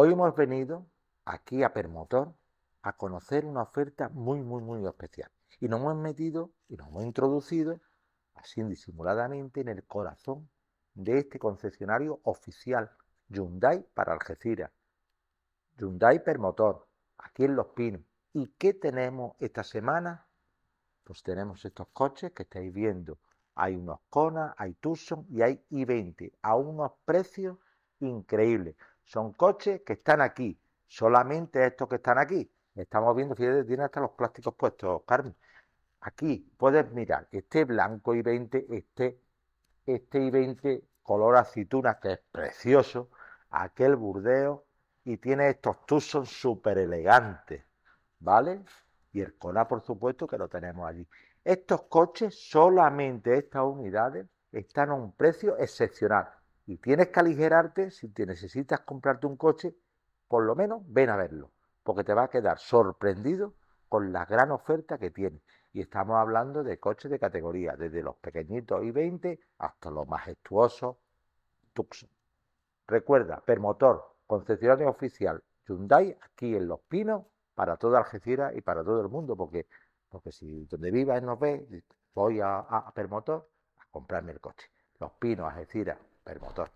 Hoy hemos venido aquí a Permotor a conocer una oferta muy, muy, muy especial. Y nos hemos metido y nos hemos introducido, así disimuladamente, en el corazón de este concesionario oficial Hyundai para Algeciras. Hyundai Permotor, aquí en Los Pinos. ¿Y qué tenemos esta semana? Pues tenemos estos coches que estáis viendo. Hay unos Kona, hay Tucson y hay i20 a unos precios increíbles. Son coches que están aquí, solamente estos que están aquí. Estamos viendo, fíjate, tiene hasta los plásticos puestos, Carmen. Aquí puedes mirar, este blanco y 20 este, este I20 color aceituna, que es precioso, aquel burdeo, y tiene estos Tucson súper elegantes, ¿vale? Y el cola por supuesto, que lo tenemos allí. Estos coches, solamente estas unidades, están a un precio excepcional y tienes que aligerarte, si te necesitas comprarte un coche, por lo menos ven a verlo, porque te va a quedar sorprendido con la gran oferta que tiene. Y estamos hablando de coches de categoría, desde los pequeñitos y 20 hasta los majestuosos Tucson. Recuerda, Permotor, concesionario oficial Hyundai, aquí en Los Pinos, para toda Algeciras y para todo el mundo, porque, porque si donde vivas no ve, voy a Permotor a comprarme el coche. Los Pinos, Algeciras, el motor.